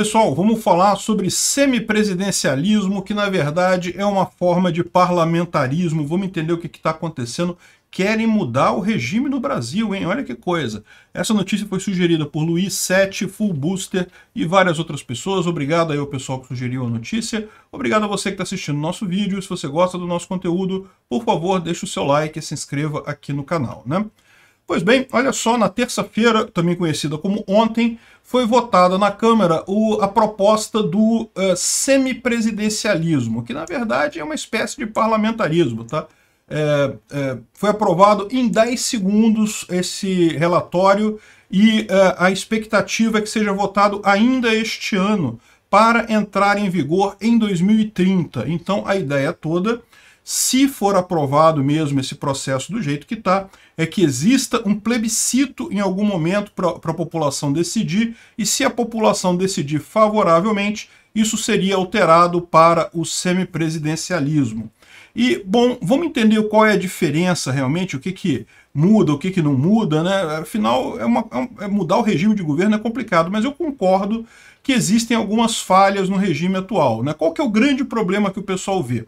Pessoal, vamos falar sobre semipresidencialismo, que na verdade é uma forma de parlamentarismo. Vamos entender o que está acontecendo. Querem mudar o regime no Brasil, hein? Olha que coisa. Essa notícia foi sugerida por Luiz Sete, Full Booster e várias outras pessoas. Obrigado aí ao pessoal que sugeriu a notícia. Obrigado a você que está assistindo o nosso vídeo. Se você gosta do nosso conteúdo, por favor, deixe o seu like e se inscreva aqui no canal, né? Pois bem, olha só, na terça-feira, também conhecida como ontem, foi votada na Câmara o, a proposta do uh, semipresidencialismo, que na verdade é uma espécie de parlamentarismo, tá? É, é, foi aprovado em 10 segundos esse relatório e uh, a expectativa é que seja votado ainda este ano para entrar em vigor em 2030. Então a ideia toda se for aprovado mesmo esse processo do jeito que está, é que exista um plebiscito em algum momento para a população decidir, e se a população decidir favoravelmente, isso seria alterado para o semipresidencialismo. E, bom, vamos entender qual é a diferença realmente, o que, que muda, o que, que não muda, né? Afinal, é uma, é, é mudar o regime de governo é complicado, mas eu concordo que existem algumas falhas no regime atual. Né? Qual que é o grande problema que o pessoal vê?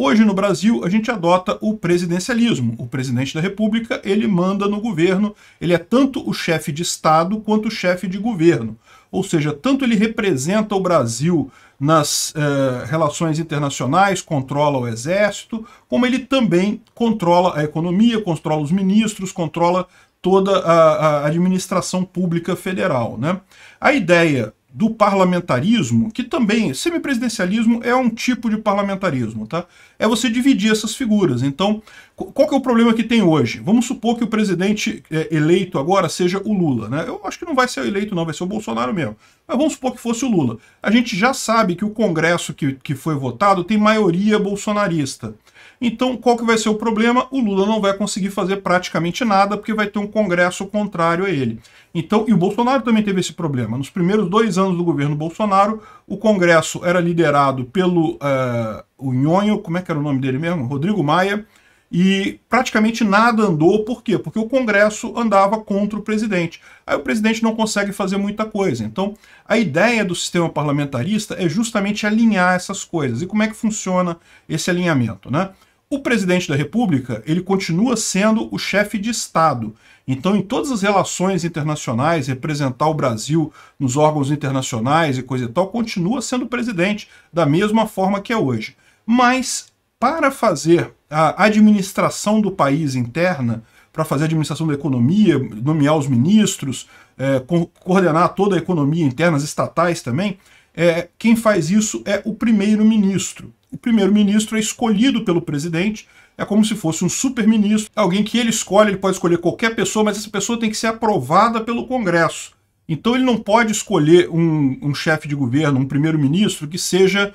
Hoje no Brasil a gente adota o presidencialismo. O presidente da república, ele manda no governo, ele é tanto o chefe de estado quanto o chefe de governo. Ou seja, tanto ele representa o Brasil nas eh, relações internacionais, controla o exército, como ele também controla a economia, controla os ministros, controla toda a, a administração pública federal. Né? A ideia do parlamentarismo, que também, semipresidencialismo é um tipo de parlamentarismo, tá? É você dividir essas figuras. Então, qual que é o problema que tem hoje? Vamos supor que o presidente é, eleito agora seja o Lula, né? Eu acho que não vai ser eleito não, vai ser o Bolsonaro mesmo. Mas vamos supor que fosse o Lula. A gente já sabe que o Congresso que, que foi votado tem maioria bolsonarista. Então, qual que vai ser o problema? O Lula não vai conseguir fazer praticamente nada, porque vai ter um Congresso contrário a ele. Então, e o Bolsonaro também teve esse problema. Nos primeiros dois anos do governo Bolsonaro, o Congresso era liderado pelo uh, o Nhonho, como é que era o nome dele mesmo? Rodrigo Maia, e praticamente nada andou, por quê? Porque o Congresso andava contra o presidente. Aí o presidente não consegue fazer muita coisa. Então, a ideia do sistema parlamentarista é justamente alinhar essas coisas. E como é que funciona esse alinhamento, né? O presidente da República, ele continua sendo o chefe de Estado. Então, em todas as relações internacionais, representar o Brasil nos órgãos internacionais e coisa e tal, continua sendo presidente da mesma forma que é hoje. Mas, para fazer a administração do país interna, para fazer a administração da economia, nomear os ministros, é, co coordenar toda a economia interna, as estatais também, é, quem faz isso é o primeiro-ministro. O primeiro-ministro é escolhido pelo presidente, é como se fosse um super-ministro, alguém que ele escolhe, ele pode escolher qualquer pessoa, mas essa pessoa tem que ser aprovada pelo Congresso. Então ele não pode escolher um, um chefe de governo, um primeiro-ministro, que seja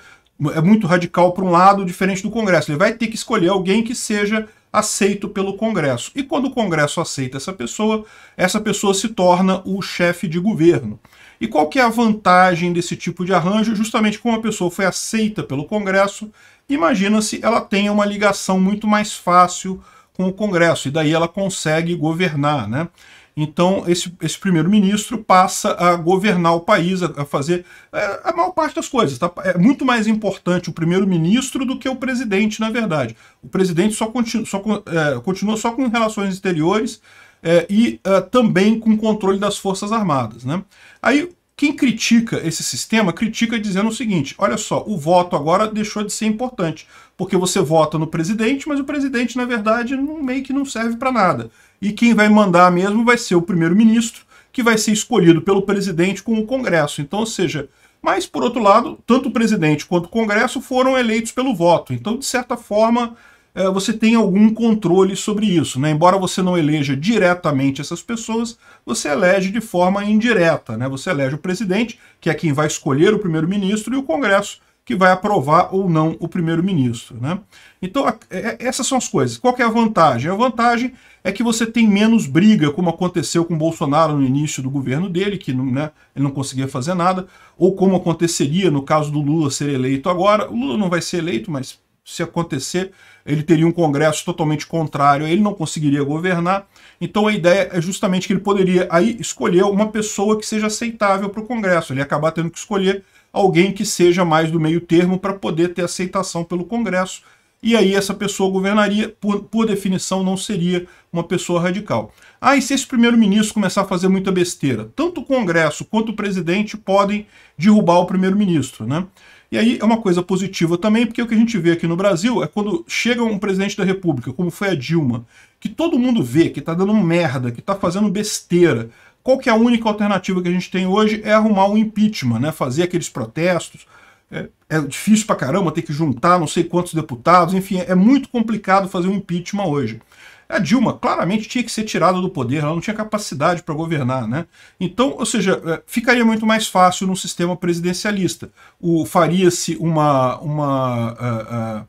é muito radical para um lado, diferente do Congresso. Ele vai ter que escolher alguém que seja aceito pelo Congresso. E quando o Congresso aceita essa pessoa, essa pessoa se torna o chefe de governo. E qual que é a vantagem desse tipo de arranjo? Justamente como a pessoa foi aceita pelo Congresso, imagina-se ela tenha uma ligação muito mais fácil com o Congresso, e daí ela consegue governar, né? Então, esse, esse primeiro-ministro passa a governar o país, a, a fazer é, a maior parte das coisas. Tá? É muito mais importante o primeiro-ministro do que o presidente, na verdade. O presidente só, continu, só é, continua só com relações exteriores é, e é, também com controle das Forças Armadas. Né? Aí, quem critica esse sistema, critica dizendo o seguinte, olha só, o voto agora deixou de ser importante, porque você vota no presidente, mas o presidente, na verdade, não, meio que não serve para nada. E quem vai mandar mesmo vai ser o primeiro-ministro, que vai ser escolhido pelo presidente com o Congresso. Então, ou seja, mas por outro lado, tanto o presidente quanto o Congresso foram eleitos pelo voto. Então, de certa forma, eh, você tem algum controle sobre isso. Né? Embora você não eleja diretamente essas pessoas, você elege de forma indireta. Né? Você elege o presidente, que é quem vai escolher o primeiro-ministro, e o Congresso, que vai aprovar ou não o primeiro-ministro. Né? Então, a, é, é essas são as coisas. Qual é a vantagem? A vantagem é que você tem menos briga, como aconteceu com Bolsonaro no início do governo dele, que não, né, ele não conseguia fazer nada, ou como aconteceria no caso do Lula ser eleito agora. O Lula não vai ser eleito, mas se acontecer, ele teria um Congresso totalmente contrário, ele não conseguiria governar. Então a ideia é justamente que ele poderia aí escolher uma pessoa que seja aceitável para o Congresso. Ele ia acabar tendo que escolher alguém que seja mais do meio termo para poder ter aceitação pelo Congresso. E aí essa pessoa governaria, por, por definição, não seria uma pessoa radical. Ah, e se esse primeiro-ministro começar a fazer muita besteira? Tanto o Congresso quanto o presidente podem derrubar o primeiro-ministro, né? E aí é uma coisa positiva também, porque o que a gente vê aqui no Brasil é quando chega um presidente da república, como foi a Dilma, que todo mundo vê que está dando merda, que está fazendo besteira, qual que é a única alternativa que a gente tem hoje? É arrumar um impeachment, né? fazer aqueles protestos. É, é difícil pra caramba ter que juntar não sei quantos deputados, enfim, é muito complicado fazer um impeachment hoje. A Dilma claramente tinha que ser tirada do poder, ela não tinha capacidade para governar, né? Então, ou seja, é, ficaria muito mais fácil num sistema presidencialista. O faria-se uma uma uh, uh,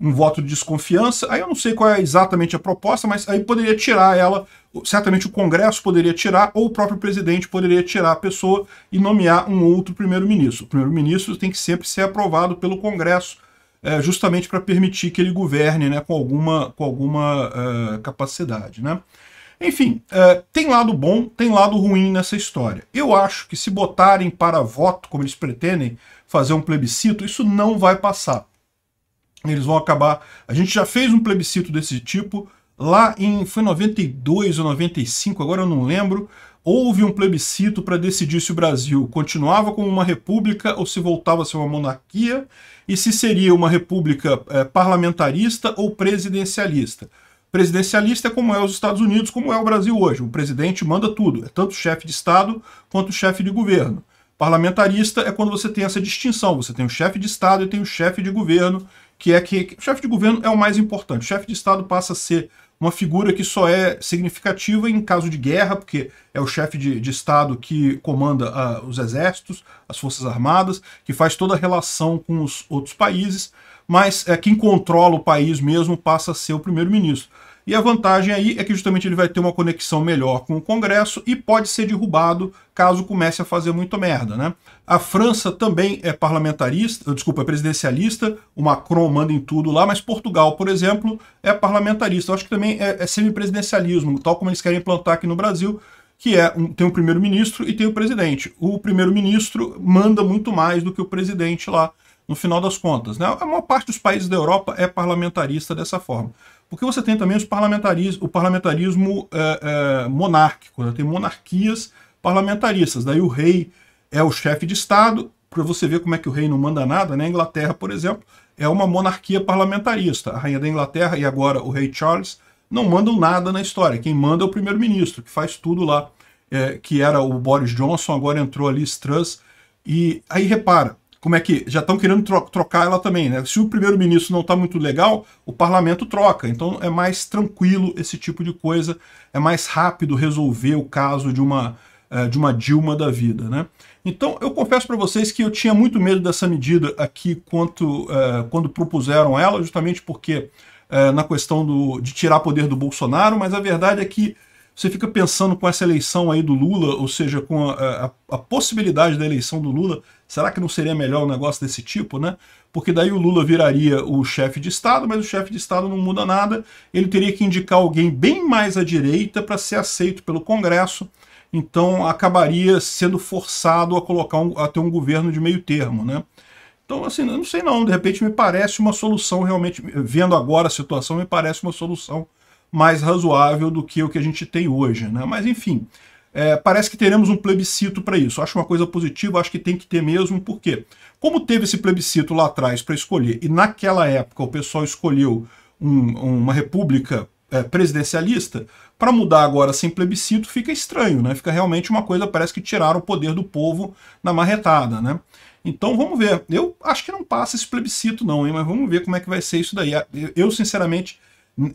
um voto de desconfiança. Aí eu não sei qual é exatamente a proposta, mas aí poderia tirar ela, certamente o Congresso poderia tirar, ou o próprio presidente poderia tirar a pessoa e nomear um outro primeiro-ministro. O primeiro-ministro tem que sempre ser aprovado pelo Congresso, é, justamente para permitir que ele governe né, com alguma, com alguma uh, capacidade. Né? Enfim, uh, tem lado bom, tem lado ruim nessa história. Eu acho que se botarem para voto, como eles pretendem, fazer um plebiscito, isso não vai passar eles vão acabar... A gente já fez um plebiscito desse tipo lá em... Foi 92 ou 95, agora eu não lembro. Houve um plebiscito para decidir se o Brasil continuava como uma república ou se voltava a ser uma monarquia e se seria uma república é, parlamentarista ou presidencialista presidencialista é como é os Estados Unidos, como é o Brasil hoje. O presidente manda tudo, é tanto chefe de Estado quanto chefe de governo. Parlamentarista é quando você tem essa distinção, você tem o chefe de Estado e tem o chefe de governo, que é que o chefe de governo é o mais importante. O chefe de Estado passa a ser uma figura que só é significativa em caso de guerra, porque é o chefe de, de Estado que comanda uh, os exércitos, as forças armadas, que faz toda a relação com os outros países, mas é, quem controla o país mesmo passa a ser o primeiro-ministro. E a vantagem aí é que justamente ele vai ter uma conexão melhor com o Congresso e pode ser derrubado caso comece a fazer muito merda, né? A França também é parlamentarista, eh, desculpa, é presidencialista, o Macron manda em tudo lá, mas Portugal, por exemplo, é parlamentarista. Eu acho que também é, é semipresidencialismo, tal como eles querem implantar aqui no Brasil, que é um, tem o primeiro-ministro e tem o presidente. O primeiro-ministro manda muito mais do que o presidente lá, no final das contas. Né? A maior parte dos países da Europa é parlamentarista dessa forma. Porque você tem também os parlamentarismo, o parlamentarismo é, é, monárquico, né? tem monarquias parlamentaristas. Daí o rei é o chefe de Estado, para você ver como é que o rei não manda nada. Né? A Inglaterra, por exemplo, é uma monarquia parlamentarista. A rainha da Inglaterra e agora o rei Charles não mandam nada na história. Quem manda é o primeiro-ministro, que faz tudo lá, é, que era o Boris Johnson, agora entrou ali Struss E aí repara, como é que já estão querendo tro trocar ela também, né? Se o primeiro-ministro não está muito legal, o parlamento troca. Então é mais tranquilo esse tipo de coisa, é mais rápido resolver o caso de uma eh, de uma Dilma da vida, né? Então eu confesso para vocês que eu tinha muito medo dessa medida aqui quanto eh, quando propuseram ela, justamente porque eh, na questão do, de tirar poder do Bolsonaro, mas a verdade é que você fica pensando com essa eleição aí do Lula, ou seja, com a, a, a possibilidade da eleição do Lula, Será que não seria melhor um negócio desse tipo, né? Porque daí o Lula viraria o chefe de Estado, mas o chefe de Estado não muda nada. Ele teria que indicar alguém bem mais à direita para ser aceito pelo Congresso. Então acabaria sendo forçado a colocar um, a ter um governo de meio termo, né? Então, assim, não sei não, de repente me parece uma solução realmente, vendo agora a situação, me parece uma solução mais razoável do que o que a gente tem hoje, né? Mas enfim, é, parece que teremos um plebiscito para isso. Acho uma coisa positiva, acho que tem que ter mesmo, porque como teve esse plebiscito lá atrás para escolher, e naquela época o pessoal escolheu um, uma república é, presidencialista, para mudar agora sem plebiscito fica estranho, né? Fica realmente uma coisa, parece que tiraram o poder do povo na marretada, né? Então vamos ver. Eu acho que não passa esse plebiscito não, hein? Mas vamos ver como é que vai ser isso daí. Eu, sinceramente,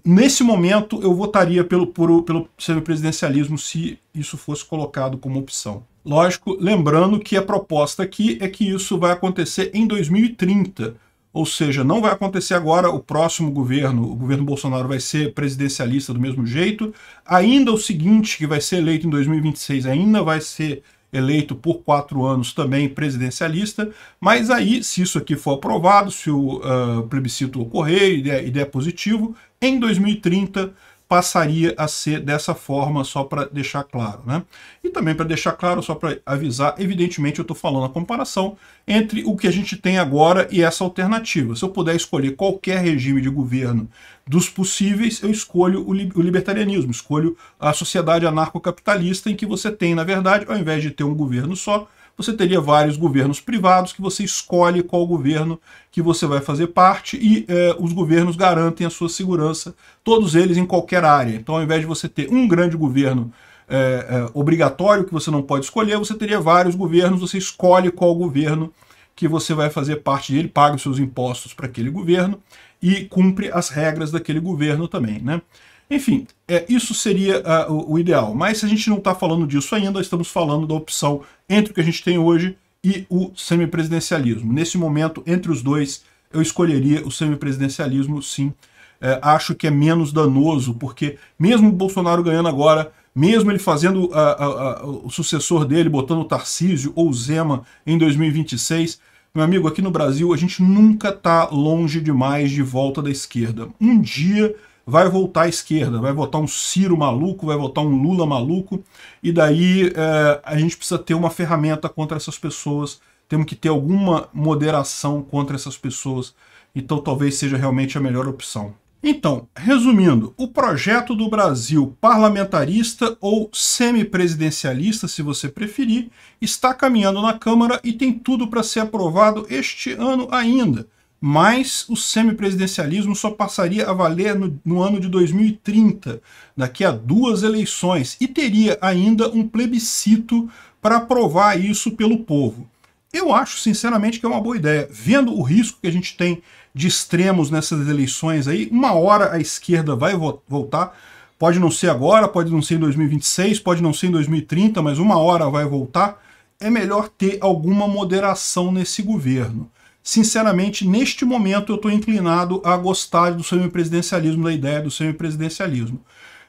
Nesse momento, eu votaria pelo, pelo pelo semipresidencialismo se isso fosse colocado como opção. Lógico, lembrando que a proposta aqui é que isso vai acontecer em 2030, ou seja, não vai acontecer agora o próximo governo, o governo Bolsonaro vai ser presidencialista do mesmo jeito, ainda o seguinte, que vai ser eleito em 2026, ainda vai ser eleito por quatro anos também presidencialista, mas aí, se isso aqui for aprovado, se o uh, plebiscito ocorrer e der, e der positivo, em 2030 passaria a ser dessa forma, só para deixar claro. Né? E também para deixar claro, só para avisar, evidentemente eu estou falando a comparação entre o que a gente tem agora e essa alternativa. Se eu puder escolher qualquer regime de governo dos possíveis, eu escolho o, li o libertarianismo, escolho a sociedade anarcocapitalista em que você tem, na verdade, ao invés de ter um governo só, você teria vários governos privados que você escolhe qual governo que você vai fazer parte e é, os governos garantem a sua segurança, todos eles em qualquer área. Então, ao invés de você ter um grande governo é, é, obrigatório que você não pode escolher, você teria vários governos, você escolhe qual governo que você vai fazer parte dele, paga os seus impostos para aquele governo e cumpre as regras daquele governo também, né? Enfim, é, isso seria uh, o, o, ideal. Mas se a gente não está falando disso ainda, estamos falando da opção entre o que a gente tem hoje e o semipresidencialismo. Nesse momento, entre os dois, eu escolheria o semipresidencialismo, sim. É, acho que é menos danoso, porque mesmo o Bolsonaro ganhando agora, mesmo ele fazendo uh, uh, uh, o sucessor dele, botando o Tarcísio ou o Zema em 2026, meu amigo, aqui no Brasil a gente nunca está longe demais de volta da esquerda. Um dia vai voltar à esquerda, vai votar um Ciro maluco, vai votar um Lula maluco, e daí é, a gente precisa ter uma ferramenta contra essas pessoas, temos que ter alguma moderação contra essas pessoas, então talvez seja realmente a melhor opção. Então, resumindo, o projeto do Brasil parlamentarista ou semipresidencialista, se você preferir, está caminhando na Câmara e tem tudo para ser aprovado este ano ainda mas o semipresidencialismo só passaria a valer no, no, ano de 2030, daqui a duas eleições, e teria ainda um plebiscito para aprovar isso pelo povo. Eu acho, sinceramente, que é uma boa ideia. Vendo o risco que a gente tem de extremos nessas eleições aí, uma hora a esquerda vai vo voltar pode não ser agora, pode não ser em 2026, pode não ser em 2030, mas uma hora vai voltar, é melhor ter alguma moderação nesse governo sinceramente, neste momento eu estou inclinado a gostar do semipresidencialismo, da ideia do semipresidencialismo.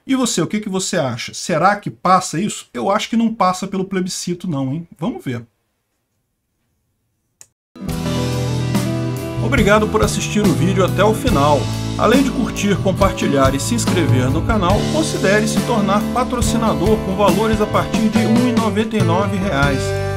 E você, o que, que você acha? Será que passa isso? Eu acho que não passa pelo plebiscito não, hein? Vamos ver. Obrigado por assistir o vídeo até o final. Além de curtir, compartilhar e se inscrever no canal, considere se tornar patrocinador com valores a partir de R$ 1,99